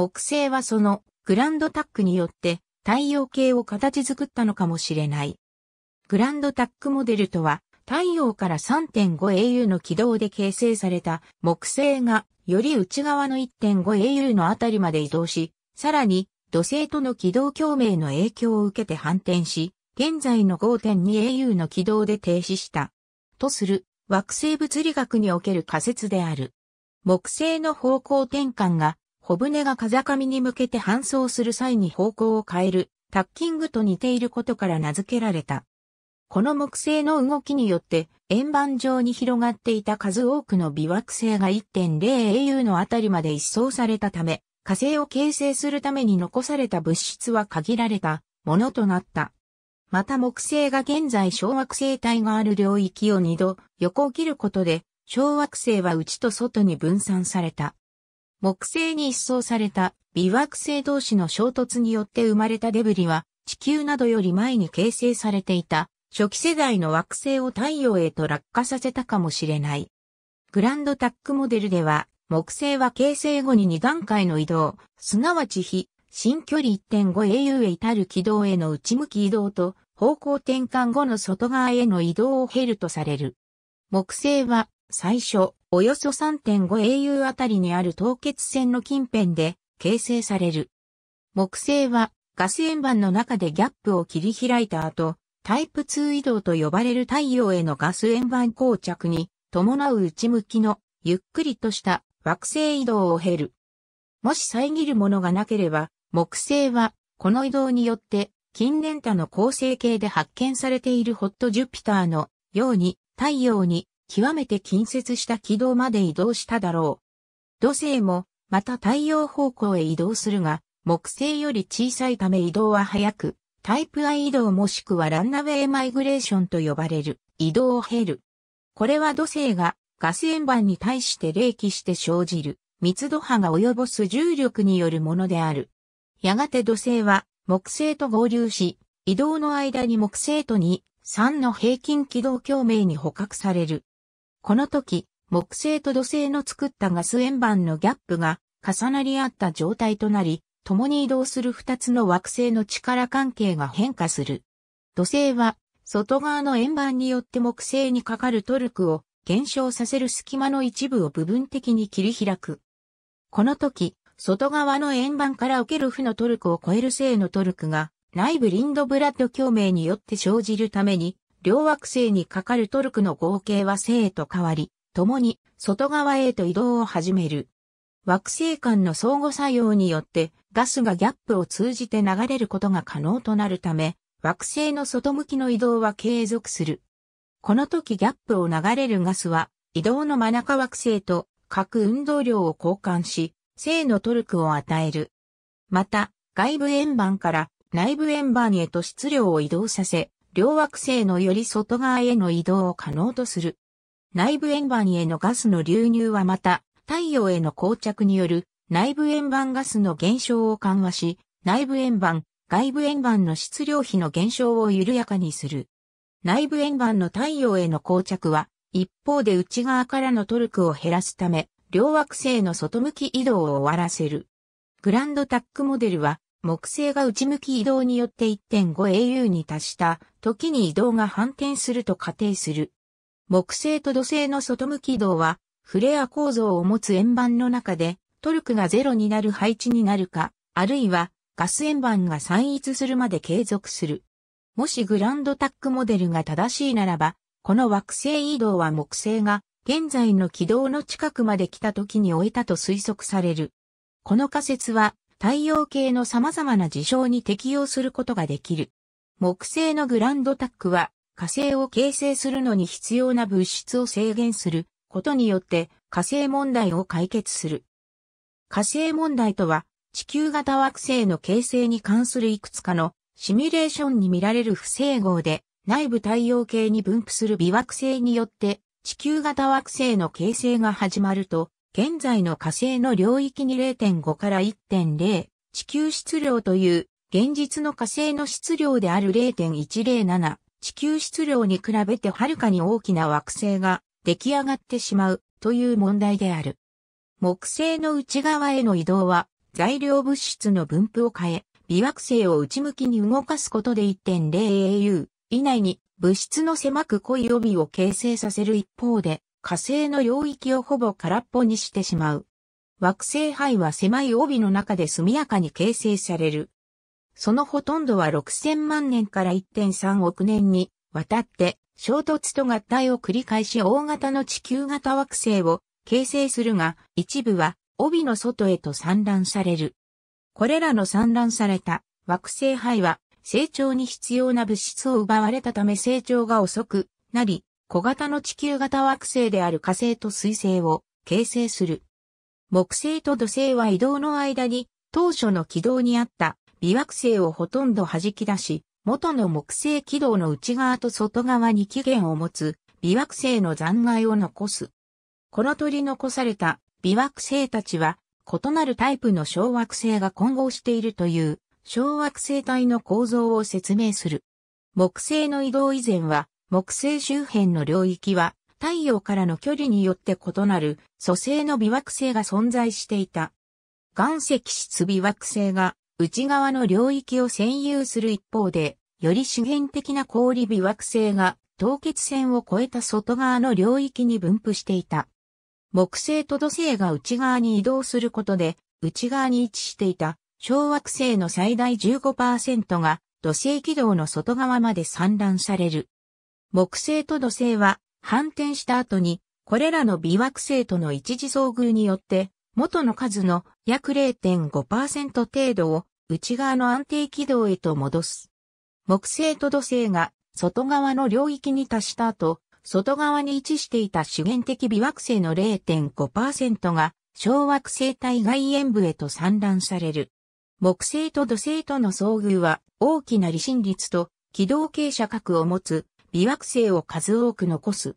木星はそのグランドタックによって太陽系を形作ったのかもしれない。グランドタックモデルとは太陽から 3.5au の軌道で形成された木星がより内側の 1.5au のあたりまで移動し、さらに土星との軌道共鳴の影響を受けて反転し、現在の 5.2au の軌道で停止した。とする惑星物理学における仮説である。木星の方向転換が小舟が風上に向けて搬送する際に方向を変えるタッキングと似ていることから名付けられた。この木星の動きによって円盤上に広がっていた数多くの微惑星が 1.0au のあたりまで一掃されたため、火星を形成するために残された物質は限られたものとなった。また木星が現在小惑星帯がある領域を二度横切ることで、小惑星は内と外に分散された。木星に一掃された微惑星同士の衝突によって生まれたデブリは地球などより前に形成されていた初期世代の惑星を太陽へと落下させたかもしれない。グランドタックモデルでは木星は形成後に2段階の移動、すなわち非、新距離 1.5au へ至る軌道への内向き移動と方向転換後の外側への移動を経るとされる。木星は最初、およそ 3.5au あたりにある凍結線の近辺で形成される。木星はガス円盤の中でギャップを切り開いた後、タイプ2移動と呼ばれる太陽へのガス円盤膠着に伴う内向きのゆっくりとした惑星移動を経る。もし遮るものがなければ、木星はこの移動によって近年多の恒星系で発見されているホットジュピターのように太陽に極めて近接した軌道まで移動しただろう。土星も、また太陽方向へ移動するが、木星より小さいため移動は早く、タイプ I 移動もしくはランナウェイマイグレーションと呼ばれる移動を経る。これは土星がガス円盤に対して冷気して生じる密度波が及ぼす重力によるものである。やがて土星は木星と合流し、移動の間に木星と2、3の平均軌道共鳴に捕獲される。この時、木星と土星の作ったガス円盤のギャップが重なり合った状態となり、共に移動する二つの惑星の力関係が変化する。土星は、外側の円盤によって木星にかかるトルクを減少させる隙間の一部を部分的に切り開く。この時、外側の円盤から受ける負のトルクを超える正のトルクが内部リンドブラッド共鳴によって生じるために両惑星にかかるトルクの合計は正へと変わり、共に外側へと移動を始める。惑星間の相互作用によってガスがギャップを通じて流れることが可能となるため、惑星の外向きの移動は継続する。この時ギャップを流れるガスは移動の真中惑星と各運動量を交換し、正のトルクを与える。また、外部円盤から内部円盤へと質量を移動させ、両惑星のより外側への移動を可能とする。内部円盤へのガスの流入はまた、太陽への膠着による内部円盤ガスの減少を緩和し、内部円盤、外部円盤の質量比の減少を緩やかにする。内部円盤の太陽への膠着は、一方で内側からのトルクを減らすため、両惑星の外向き移動を終わらせる。グランドタックモデルは、木星が内向き移動によって 1.5au に達した時に移動が反転すると仮定する。木星と土星の外向き移動はフレア構造を持つ円盤の中でトルクがゼロになる配置になるか、あるいはガス円盤が散逸するまで継続する。もしグランドタックモデルが正しいならば、この惑星移動は木星が現在の軌道の近くまで来た時に終えたと推測される。この仮説は太陽系の様々な事象に適用することができる。木星のグランドタックは火星を形成するのに必要な物質を制限することによって火星問題を解決する。火星問題とは地球型惑星の形成に関するいくつかのシミュレーションに見られる不整合で内部太陽系に分布する微惑星によって地球型惑星の形成が始まると現在の火星の領域に0.5から1.0、地球質量という現実の火星の質量である0.107、地球質量に比べてはるかに大きな惑星が出来上がってしまうという問題である。木星の内側への移動は材料物質の分布を変え、微惑星を内向きに動かすことで 1.0au 以内に物質の狭く濃い帯を形成させる一方で、火星の領域をほぼ空っぽにしてしまう。惑星灰は狭い帯の中で速やかに形成される。そのほとんどは6000万年から1.3億年にわたって衝突と合体を繰り返し大型の地球型惑星を形成するが、一部は帯の外へと散乱される。これらの散乱された惑星灰は成長に必要な物質を奪われたため成長が遅くなり、小型の地球型惑星である火星と水星を形成する。木星と土星は移動の間に当初の軌道にあった微惑星をほとんど弾き出し、元の木星軌道の内側と外側に起源を持つ微惑星の残骸を残す。この取り残された微惑星たちは異なるタイプの小惑星が混合しているという小惑星帯の構造を説明する。木星の移動以前は木星周辺の領域は太陽からの距離によって異なる素星の微惑星が存在していた。岩石質微惑星が内側の領域を占有する一方で、より資源的な氷微惑星が凍結線を越えた外側の領域に分布していた。木星と土星が内側に移動することで、内側に位置していた小惑星の最大15%が土星軌道の外側まで散乱される。木星と土星は反転した後に、これらの微惑星との一時遭遇によって、元の数の約0.5%程度を内側の安定軌道へと戻す。木星と土星が外側の領域に達した後、外側に位置していた主源的微惑星の0.5%が小惑星体外縁部へと散乱される。木星と土星との遭遇は大きな離心率と軌道傾斜角を持つ微惑星を数多く残す。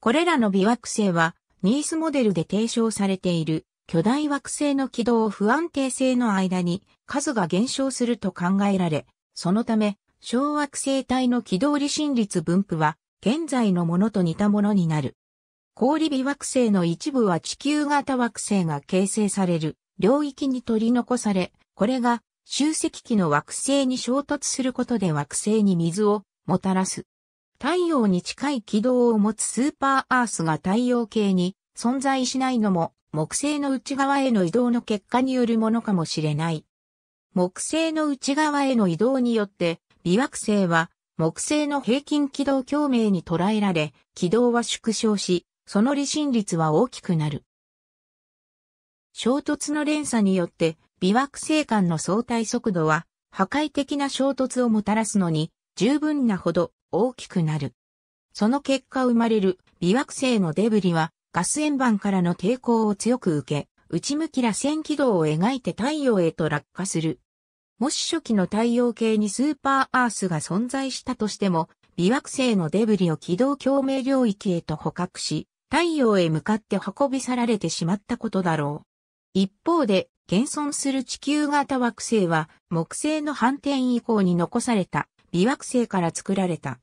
これらの微惑星は、ニースモデルで提唱されている巨大惑星の軌道不安定性の間に数が減少すると考えられ、そのため小惑星帯の軌道離心率分布は現在のものと似たものになる。氷微惑星の一部は地球型惑星が形成される領域に取り残され、これが集積器の惑星に衝突することで惑星に水をもたらす。太陽に近い軌道を持つスーパーアースが太陽系に存在しないのも木星の内側への移動の結果によるものかもしれない。木星の内側への移動によって微惑星は木星の平均軌道共鳴に捉えられ、軌道は縮小し、その離心率は大きくなる。衝突の連鎖によって微惑星間の相対速度は破壊的な衝突をもたらすのに十分なほど大きくなる。その結果生まれる微惑星のデブリはガス円盤からの抵抗を強く受け、内向きら線軌道を描いて太陽へと落下する。もし初期の太陽系にスーパーアースが存在したとしても、微惑星のデブリを軌道共鳴領域へと捕獲し、太陽へ向かって運び去られてしまったことだろう。一方で、現存する地球型惑星は、木星の反転以降に残された微惑星から作られた。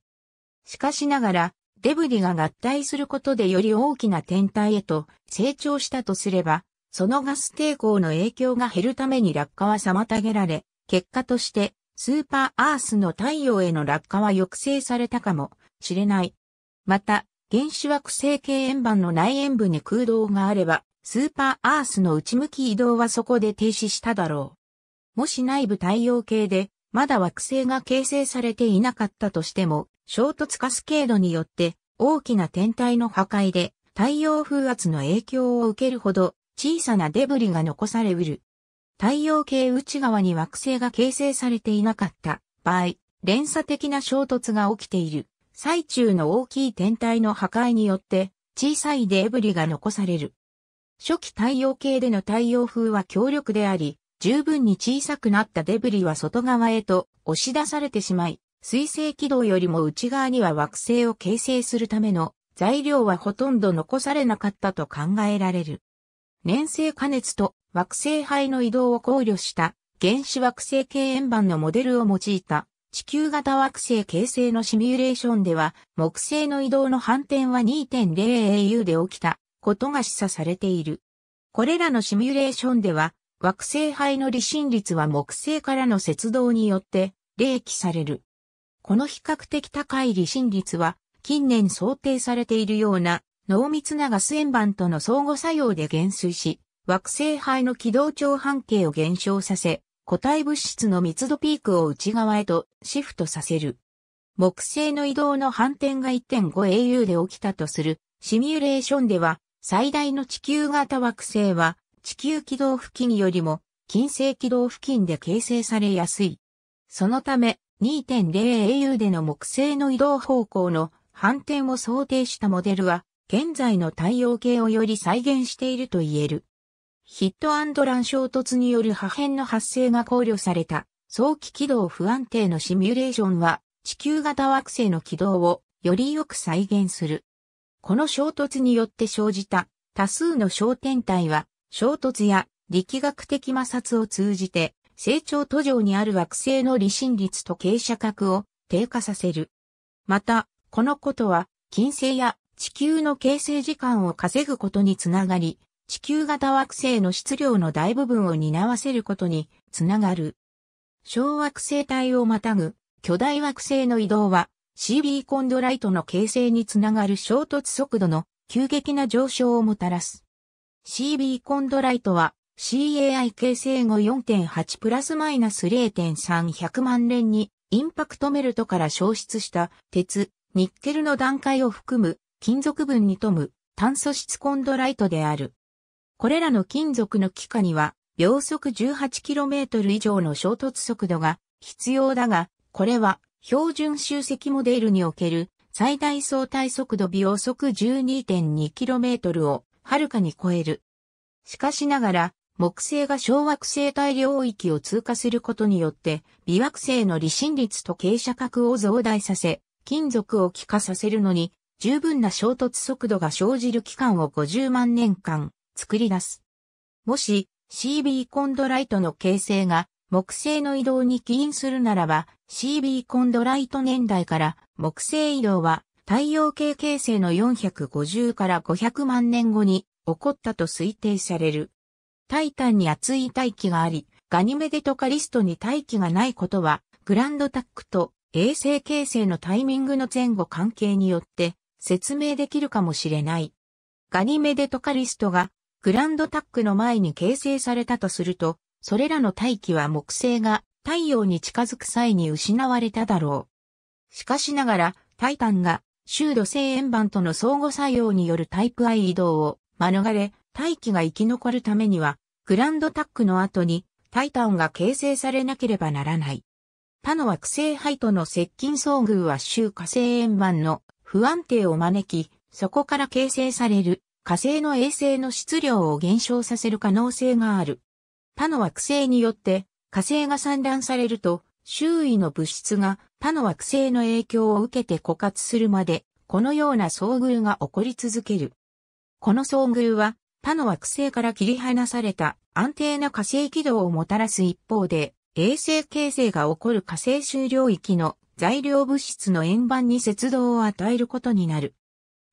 しかしながら、デブリが合体することでより大きな天体へと成長したとすれば、そのガス抵抗の影響が減るために落下は妨げられ、結果としてスーパーアースの太陽への落下は抑制されたかもしれない。また、原子惑星系円盤の内円部に空洞があれば、スーパーアースの内向き移動はそこで停止しただろう。もし内部太陽系でまだ惑星が形成されていなかったとしても、衝突カスケードによって大きな天体の破壊で太陽風圧の影響を受けるほど小さなデブリが残されうる。太陽系内側に惑星が形成されていなかった場合、連鎖的な衝突が起きている。最中の大きい天体の破壊によって小さいデブリが残される。初期太陽系での太陽風は強力であり、十分に小さくなったデブリは外側へと押し出されてしまい、水星軌道よりも内側には惑星を形成するための材料はほとんど残されなかったと考えられる。粘性加熱と惑星灰の移動を考慮した原子惑星系円盤のモデルを用いた地球型惑星形成のシミュレーションでは木星の移動の反転は 2.0au で起きたことが示唆されている。これらのシミュレーションでは惑星灰の離心率は木星からの接動によって、冷気される。この比較的高い離心率は、近年想定されているような、濃密なガス円盤との相互作用で減衰し、惑星灰の軌道長半径を減少させ、固体物質の密度ピークを内側へとシフトさせる。木星の移動の反転が 1.5au で起きたとするシミュレーションでは、最大の地球型惑星は、地球軌道付近よりも金星軌道付近で形成されやすい。そのため 2.0au での木星の移動方向の反転を想定したモデルは現在の太陽系をより再現していると言える。ヒットラン衝突による破片の発生が考慮された早期軌道不安定のシミュレーションは地球型惑星の軌道をよりよく再現する。この衝突によって生じた多数の小天体は衝突や力学的摩擦を通じて、成長途上にある惑星の離心率と傾斜角を低下させる。また、このことは、金星や地球の形成時間を稼ぐことにつながり、地球型惑星の質量の大部分を担わせることにつながる。小惑星帯をまたぐ巨大惑星の移動は CB コンドライトの形成につながる衝突速度の急激な上昇をもたらす。CB コンドライトは CAI 形成後4.8プラスマイナス0.3100万連にインパクトメルトから消失した鉄、ニッケルの段階を含む金属分に富む炭素質コンドライトである。これらの金属の気化には秒速 18km 以上の衝突速度が必要だが、これは標準集積モデルにおける最大相対速度秒速 12.2km を遥かに超える。しかしながら、木星が小惑星帯領域を通過することによって、微惑星の離心率と傾斜角を増大させ、金属を気化させるのに、十分な衝突速度が生じる期間を50万年間作り出す。もし CB コンドライトの形成が木星の移動に起因するならば CB コンドライト年代から木星移動は太陽系形成の450から500万年後に起こったと推定される。タイタンに熱い大気があり、ガニメデとカリストに大気がないことは、グランドタックと衛星形成のタイミングの前後関係によって説明できるかもしれない。ガニメデとカリストがグランドタックの前に形成されたとすると、それらの大気は木星が太陽に近づく際に失われただろう。しかしながら、タイタンが周土星円盤との相互作用によるタイプ I 移動を免れ、大気が生き残るためには、グランドタックの後にタイタンが形成されなければならない。他の惑星ハイとの接近遭遇は周火星円盤の不安定を招き、そこから形成される火星の衛星の質量を減少させる可能性がある。他の惑星によって火星が散乱されると周囲の物質が他の惑星の影響を受けて枯渇するまで、このような遭遇が起こり続ける。この遭遇は、他の惑星から切り離された安定な火星軌道をもたらす一方で、衛星形成が起こる火星周領域の材料物質の円盤に接動を与えることになる。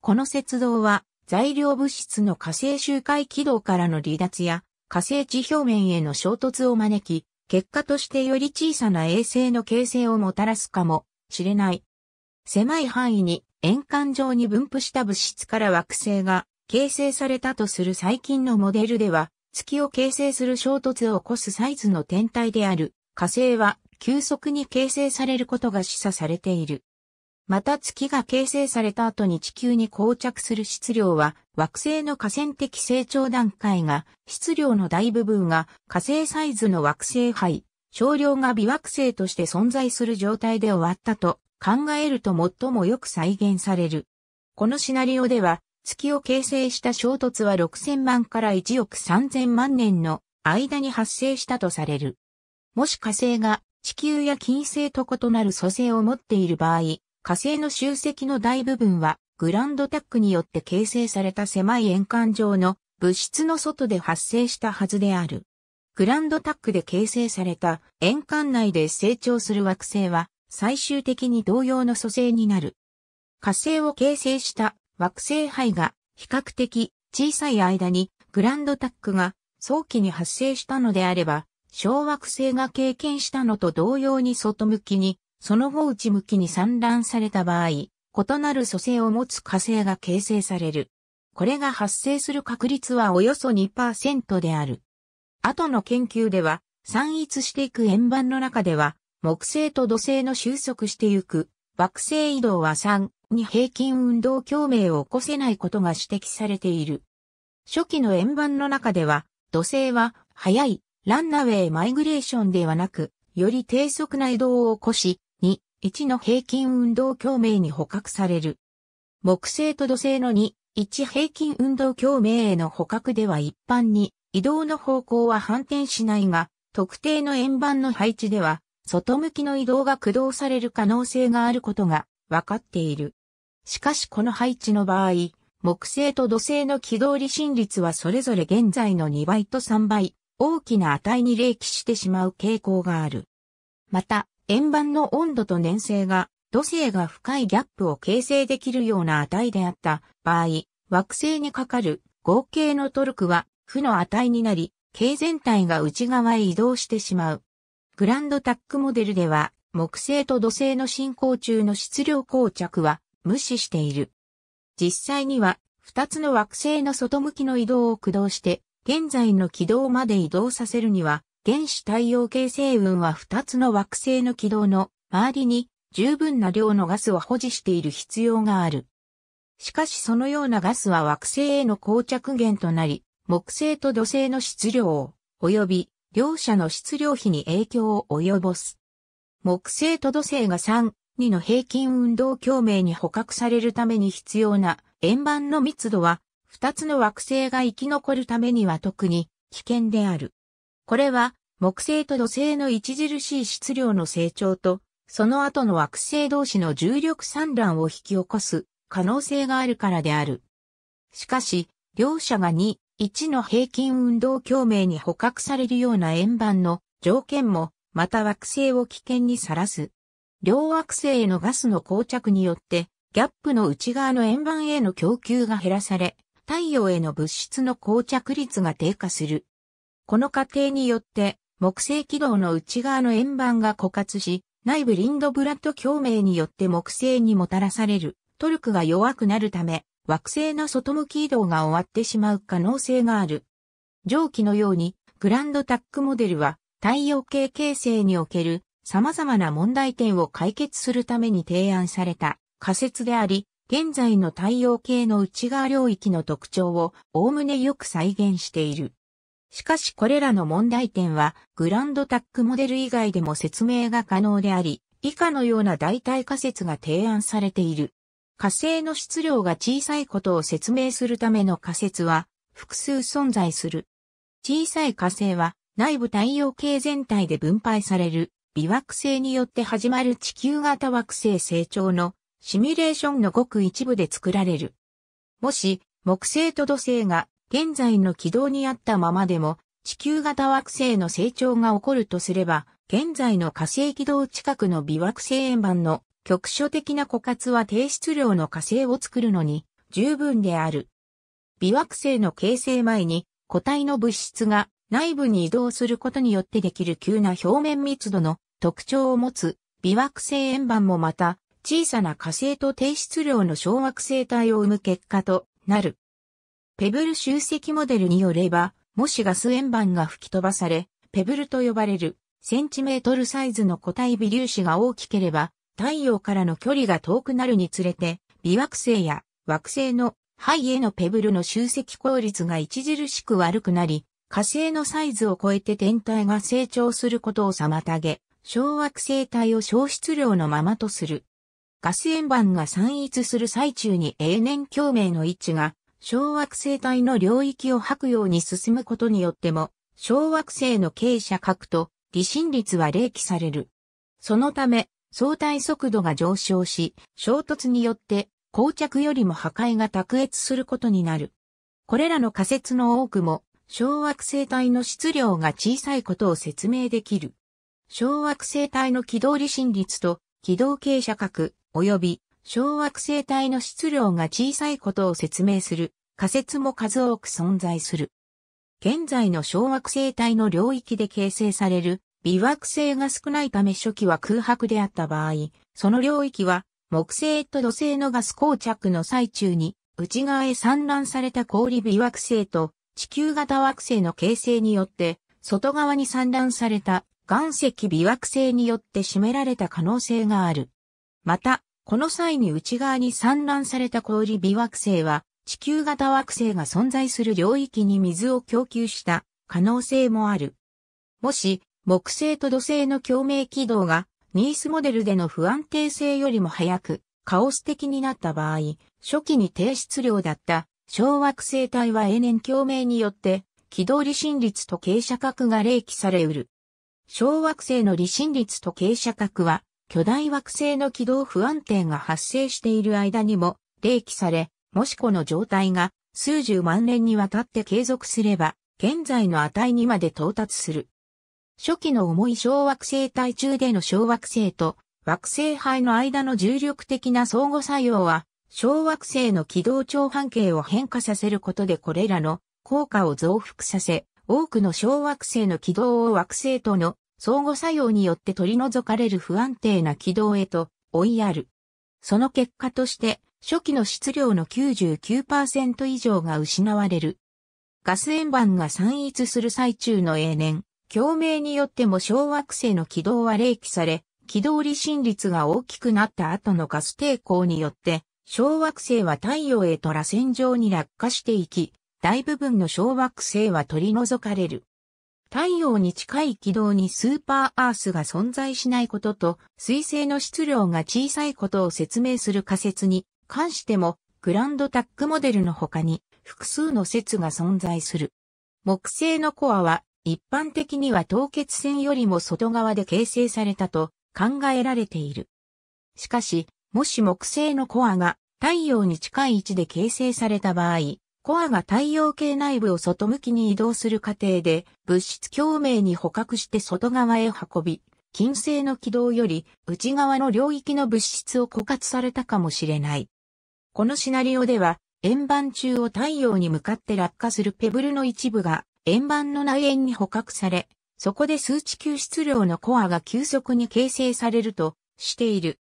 この接動は、材料物質の火星周回軌道からの離脱や、火星地表面への衝突を招き、結果としてより小さな衛星の形成をもたらすかもしれない。狭い範囲に円環状に分布した物質から惑星が形成されたとする最近のモデルでは、月を形成する衝突を起こすサイズの天体である火星は急速に形成されることが示唆されている。また月が形成された後に地球に膠着する質量は惑星の河川的成長段階が質量の大部分が火星サイズの惑星灰、少量が微惑星として存在する状態で終わったと考えると最もよく再現される。このシナリオでは月を形成した衝突は6000万から1億3000万年の間に発生したとされる。もし火星が地球や金星と異なる組成を持っている場合、火星の集積の大部分はグランドタックによって形成された狭い円環状の物質の外で発生したはずである。グランドタックで形成された円環内で成長する惑星は最終的に同様の組成になる。火星を形成した惑星灰が比較的小さい間にグランドタックが早期に発生したのであれば、小惑星が経験したのと同様に外向きにその後内向きに散乱された場合、異なる組成を持つ火星が形成される。これが発生する確率はおよそ2%である。後の研究では、散逸していく円盤の中では、木星と土星の収束してゆく、惑星移動は3に平均運動共鳴を起こせないことが指摘されている。初期の円盤の中では、土星は早いランナウェイマイグレーションではなく、より低速な移動を起こし、1の平均運動共鳴に捕獲される。木星と土星の2、1平均運動共鳴への捕獲では一般に移動の方向は反転しないが、特定の円盤の配置では、外向きの移動が駆動される可能性があることが分かっている。しかしこの配置の場合、木星と土星の軌道離心率はそれぞれ現在の2倍と3倍、大きな値に冷気してしまう傾向がある。また、円盤の温度と粘性が、土星が深いギャップを形成できるような値であった場合、惑星にかかる合計のトルクは負の値になり、径全体が内側へ移動してしまう。グランドタックモデルでは、木星と土星の進行中の質量膠着は無視している。実際には、二つの惑星の外向きの移動を駆動して、現在の軌道まで移動させるには、原始太陽系星雲は2つの惑星の軌道の周りに十分な量のガスを保持している必要がある。しかしそのようなガスは惑星への膠着源となり、木星と土星の質量を、及び両者の質量比に影響を及ぼす。木星と土星が3、2の平均運動共鳴に捕獲されるために必要な円盤の密度は、2つの惑星が生き残るためには特に危険である。これは木星と土星の著しい質量の成長と、その後の惑星同士の重力散乱を引き起こす可能性があるからである。しかし、両者が2、1の平均運動共鳴に捕獲されるような円盤の条件も、また惑星を危険にさらす。両惑星へのガスの膠着によって、ギャップの内側の円盤への供給が減らされ、太陽への物質の膠着率が低下する。この過程によって、木星軌道の内側の円盤が枯渇し、内部リンドブラッド共鳴によって木星にもたらされるトルクが弱くなるため、惑星の外向き移動が終わってしまう可能性がある。上記のように、グランドタックモデルは太陽系形成における様々な問題点を解決するために提案された仮説であり、現在の太陽系の内側領域の特徴を概ねよく再現している。しかしこれらの問題点はグランドタックモデル以外でも説明が可能であり、以下のような代替仮説が提案されている。火星の質量が小さいことを説明するための仮説は複数存在する。小さい火星は内部太陽系全体で分配される微惑星によって始まる地球型惑星成長のシミュレーションのごく一部で作られる。もし木星と土星が現在の軌道にあったままでも、地球型惑星の成長が起こるとすれば、現在の火星軌道近くの微惑星円盤の局所的な枯渇は低質量の火星を作るのに十分である。微惑星の形成前に固体の物質が内部に移動することによってできる急な表面密度の特徴を持つ微惑星円盤もまた小さな火星と低質量の小惑星体を生む結果となる。ペブル集積モデルによれば、もしガス円盤が吹き飛ばされ、ペブルと呼ばれるセンチメートルサイズの固体微粒子が大きければ、太陽からの距離が遠くなるにつれて、微惑星や惑星の肺へのペブルの集積効率が著しく悪くなり、火星のサイズを超えて天体が成長することを妨げ、小惑星帯を消失量のままとする。ガス円盤が散逸する最中に永年共鳴の位置が小惑星帯の領域を吐くように進むことによっても、小惑星の傾斜角と離心率は冷気される。そのため、相対速度が上昇し、衝突によって、膠着よりも破壊が卓越することになる。これらの仮説の多くも、小惑星帯の質量が小さいことを説明できる。小惑星帯の軌道離心率と軌道傾斜角及び小惑星帯の質量が小さいことを説明する仮説も数多く存在する。現在の小惑星帯の領域で形成される微惑星が少ないため初期は空白であった場合、その領域は木星と土星のガス膠着の最中に内側へ散乱された氷微惑星と地球型惑星の形成によって外側に散乱された岩石微惑星によって占められた可能性がある。また、この際に内側に散乱された氷微惑星は、地球型惑星が存在する領域に水を供給した可能性もある。もし、木星と土星の共鳴軌道が、ニースモデルでの不安定性よりも早く、カオス的になった場合、初期に低質量だった小惑星帯は永年共鳴によって、軌道離心率と傾斜角が冷気されうる。小惑星の離心率と傾斜角は、巨大惑星の軌道不安定が発生している間にも、冷気され、もしこの状態が数十万年にわたって継続すれば、現在の値にまで到達する。初期の重い小惑星体中での小惑星と惑星肺の間の重力的な相互作用は、小惑星の軌道長半径を変化させることでこれらの効果を増幅させ、多くの小惑星の軌道を惑星との相互作用によって取り除かれる不安定な軌道へと追いやる。その結果として、初期の質量の99%以上が失われる。ガス円盤が散逸する最中の永年、共鳴によっても小惑星の軌道は冷気され、軌道離心率が大きくなった後のガス抵抗によって、小惑星は太陽へと螺旋状に落下していき、大部分の小惑星は取り除かれる。太陽に近い軌道にスーパーアースが存在しないことと、水星の質量が小さいことを説明する仮説に関しても、グランドタックモデルの他に複数の説が存在する。木星のコアは一般的には凍結線よりも外側で形成されたと考えられている。しかし、もし木星のコアが太陽に近い位置で形成された場合、コアが太陽系内部を外向きに移動する過程で物質共鳴に捕獲して外側へ運び、金星の軌道より内側の領域の物質を枯渇されたかもしれない。このシナリオでは円盤中を太陽に向かって落下するペブルの一部が円盤の内縁に捕獲され、そこで数値吸出量のコアが急速に形成されるとしている。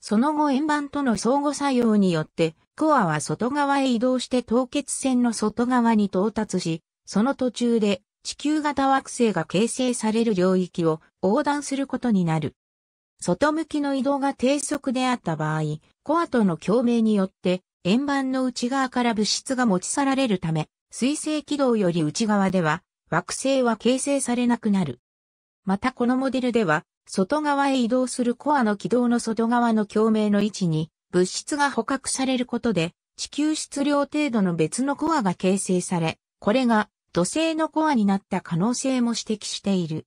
その後円盤との相互作用によってコアは外側へ移動して凍結線の外側に到達し、その途中で地球型惑星が形成される領域を横断することになる。外向きの移動が低速であった場合、コアとの共鳴によって円盤の内側から物質が持ち去られるため、水星軌道より内側では惑星は形成されなくなる。またこのモデルでは、外側へ移動するコアの軌道の外側の共鳴の位置に物質が捕獲されることで、地球質量程度の別のコアが形成され、これが土星のコアになった可能性も指摘している。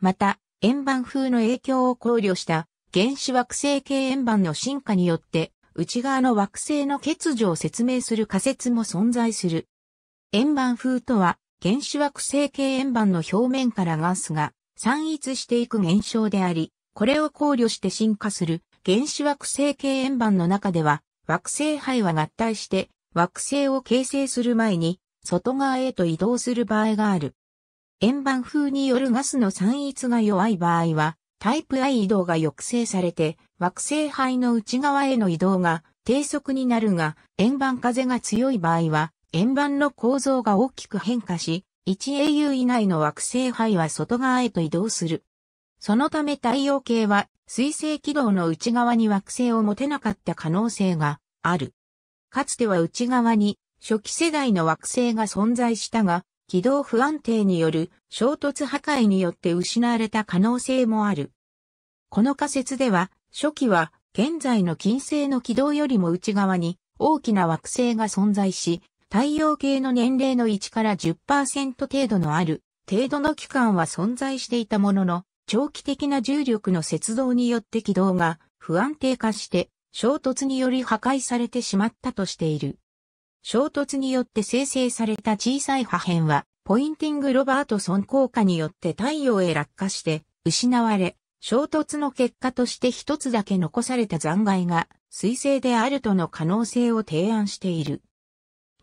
また、円盤風の影響を考慮した原子惑星系円盤の進化によって内側の惑星の欠如を説明する仮説も存在する。円盤風とは原子惑星系円盤の表面からガスが散逸していく現象であり、これを考慮して進化する原子惑星系円盤の中では、惑星胚は合体して惑星を形成する前に外側へと移動する場合がある。円盤風によるガスの散逸が弱い場合は、タイプ I 移動が抑制されて、惑星肺の内側への移動が低速になるが、円盤風が強い場合は、円盤の構造が大きく変化し、1au 以内の惑星肺は外側へと移動する。そのため太陽系は水星軌道の内側に惑星を持てなかった可能性がある。かつては内側に初期世代の惑星が存在したが、軌道不安定による衝突破壊によって失われた可能性もある。この仮説では、初期は現在の金星の軌道よりも内側に大きな惑星が存在し、太陽系の年齢の1から10%程度のある程度の期間は存在していたものの、長期的な重力の接動によって軌道が不安定化して衝突により破壊されてしまったとしている。衝突によって生成された小さい破片は、ポインティング・ロバートソン効果によって太陽へ落下して、失われ、衝突の結果として一つだけ残された残骸が、水星であるとの可能性を提案している。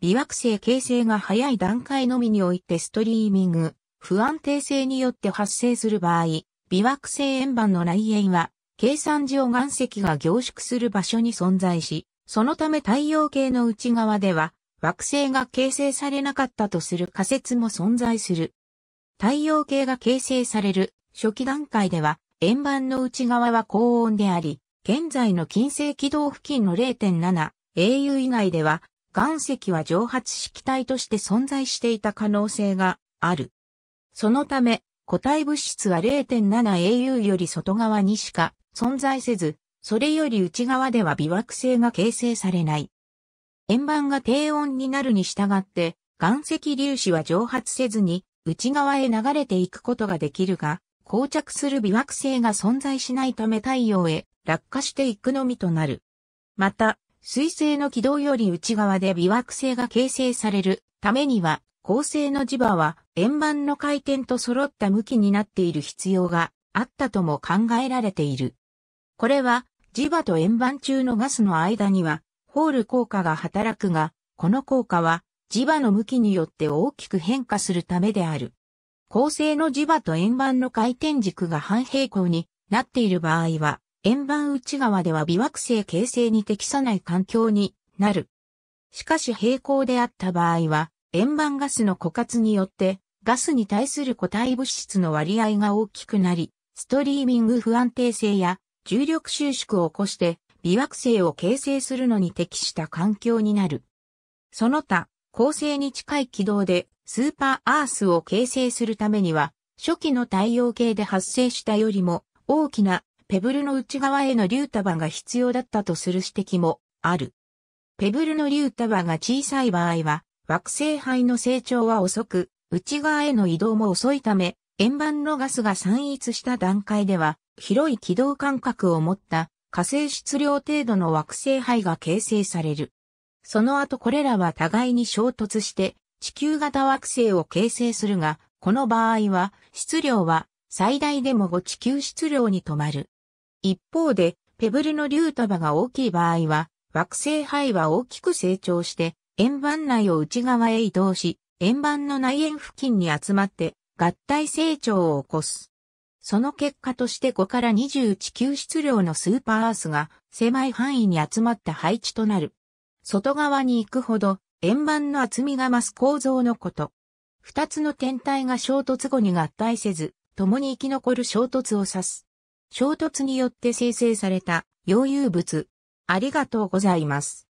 微惑星形成が早い段階のみにおいてストリーミング、不安定性によって発生する場合、微惑星円盤の内縁は、計算上岩石が凝縮する場所に存在し、そのため太陽系の内側では、惑星が形成されなかったとする仮説も存在する。太陽系が形成される初期段階では、円盤の内側は高温であり、現在の金星軌道付近の 0.7au 以外では、岩石は蒸発式体として存在していた可能性がある。そのため、固体物質は 0.7au より外側にしか存在せず、それより内側では微惑星が形成されない。円盤が低温になるに従って、岩石粒子は蒸発せずに内側へ流れていくことができるが、膠着する微惑星が存在しないため太陽へ落下していくのみとなる。また、水星の軌道より内側で微惑星が形成されるためには、恒星の磁場は円盤の回転と揃った向きになっている必要があったとも考えられている。これは磁場と円盤中のガスの間にはホール効果が働くが、この効果は磁場の向きによって大きく変化するためである。構成の磁場と円盤の回転軸が半平行になっている場合は、円盤内側では微惑星形成に適さない環境になる。しかし平行であった場合は、円盤ガスの枯渇によってガスに対する固体物質の割合が大きくなり、ストリーミング不安定性や重力収縮を起こして微惑星を形成するのに適した環境になる。その他、恒星に近い軌道でスーパーアースを形成するためには、初期の太陽系で発生したよりも大きなペブルの内側への竜束が必要だったとする指摘もある。ペブルの竜束が小さい場合は惑星肺の成長は遅く、内側への移動も遅いため、円盤のガスが散逸した段階では、広い軌道間隔を持った火星質量程度の惑星灰が形成される。その後これらは互いに衝突して地球型惑星を形成するが、この場合は質量は最大でも5地球質量に止まる。一方で、ペブルの竜束が大きい場合は、惑星灰は大きく成長して、円盤内を内側へ移動し、円盤の内縁付近に集まって合体成長を起こす。その結果として5から20地球質量のスーパーアースが狭い範囲に集まった配置となる。外側に行くほど円盤の厚みが増す構造のこと。二つの天体が衝突後に合体せず、共に生き残る衝突を指す。衝突によって生成された溶融物。ありがとうございます。